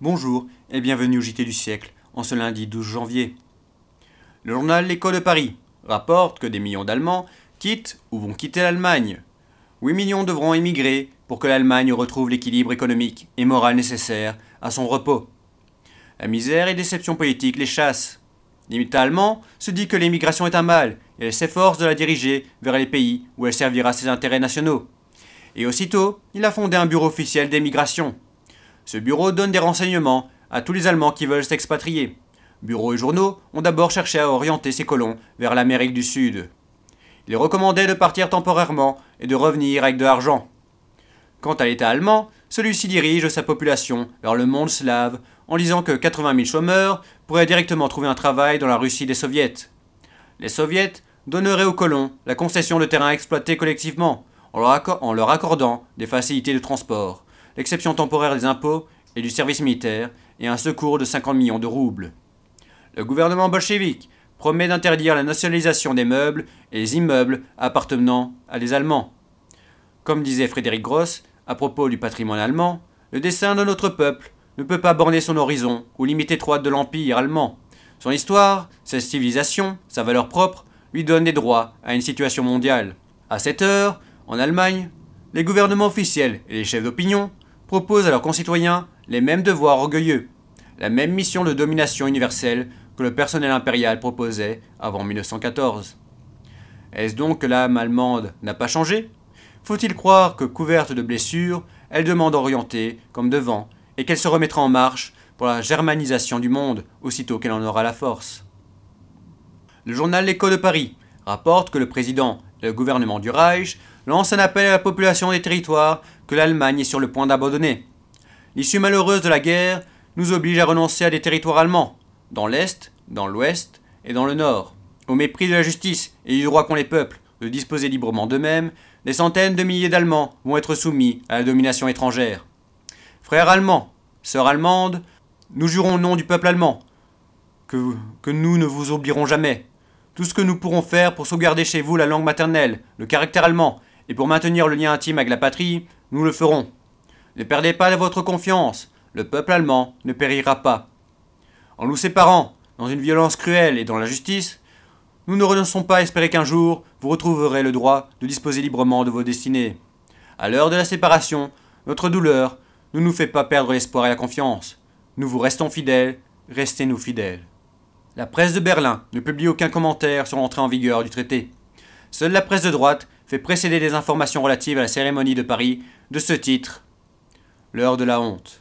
Bonjour et bienvenue au JT du siècle en ce lundi 12 janvier. Le journal l'école de Paris rapporte que des millions d'Allemands quittent ou vont quitter l'Allemagne. 8 millions devront émigrer pour que l'Allemagne retrouve l'équilibre économique et moral nécessaire à son repos. La misère et déception politique les chassent. L'État allemand se dit que l'émigration est un mal et elle s'efforce de la diriger vers les pays où elle servira ses intérêts nationaux. Et aussitôt, il a fondé un bureau officiel d'émigration. Ce bureau donne des renseignements à tous les Allemands qui veulent s'expatrier bureaux et journaux ont d'abord cherché à orienter ces colons vers l'Amérique du Sud. Ils recommandaient de partir temporairement et de revenir avec de l'argent. Quant à l'État allemand, celui-ci dirige sa population vers le monde slave en disant que 80 000 chômeurs pourraient directement trouver un travail dans la Russie des soviets. Les soviets donneraient aux colons la concession de terrain exploité collectivement en en leur accordant des facilités de transport, l'exception temporaire des impôts et du service militaire et un secours de 50 millions de roubles le gouvernement bolchevique promet d'interdire la nationalisation des meubles et des immeubles appartenant à des Allemands. Comme disait Frédéric Gross à propos du patrimoine allemand, le dessin de notre peuple ne peut pas borner son horizon ou limites étroites de l'Empire allemand. Son histoire, sa civilisation, sa valeur propre lui donnent des droits à une situation mondiale. À cette heure, en Allemagne, les gouvernements officiels et les chefs d'opinion proposent à leurs concitoyens les mêmes devoirs orgueilleux, la même mission de domination universelle que le personnel impérial proposait avant 1914. Est-ce donc que l'âme allemande n'a pas changé Faut-il croire que, couverte de blessures, elle demande orientée, comme devant, et qu'elle se remettra en marche pour la germanisation du monde aussitôt qu'elle en aura la force Le journal L'Écho de Paris rapporte que le président du le gouvernement du Reich lance un appel à la population des territoires que l'Allemagne est sur le point d'abandonner. L'issue malheureuse de la guerre nous oblige à renoncer à des territoires allemands, dans l'Est, dans l'Ouest et dans le Nord, au mépris de la justice et du droit qu'ont les peuples de disposer librement d'eux-mêmes, des centaines de milliers d'Allemands vont être soumis à la domination étrangère. Frères allemands, sœurs allemandes, nous jurons au nom du peuple allemand que, nous ne vous oublierons jamais. Tout ce que nous pourrons faire pour sauvegarder chez vous la langue maternelle, le caractère allemand, et pour maintenir le lien intime avec la patrie, nous le ferons. Ne perdez pas votre confiance, le peuple allemand ne périra pas. En nous séparant, dans une violence cruelle et dans la justice, nous ne renonçons pas à espérer qu'un jour vous retrouverez le droit de disposer librement de vos destinées. À l'heure de la séparation, notre douleur ne nous fait pas perdre l'espoir et la confiance. Nous vous restons fidèles, restez-nous fidèles. La presse de Berlin ne publie aucun commentaire sur l'entrée en vigueur du traité. Seule la presse de droite fait précéder des informations relatives à la cérémonie de Paris de ce titre L'heure de la honte.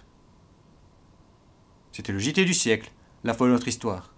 C'était le JT du siècle la foi de notre histoire.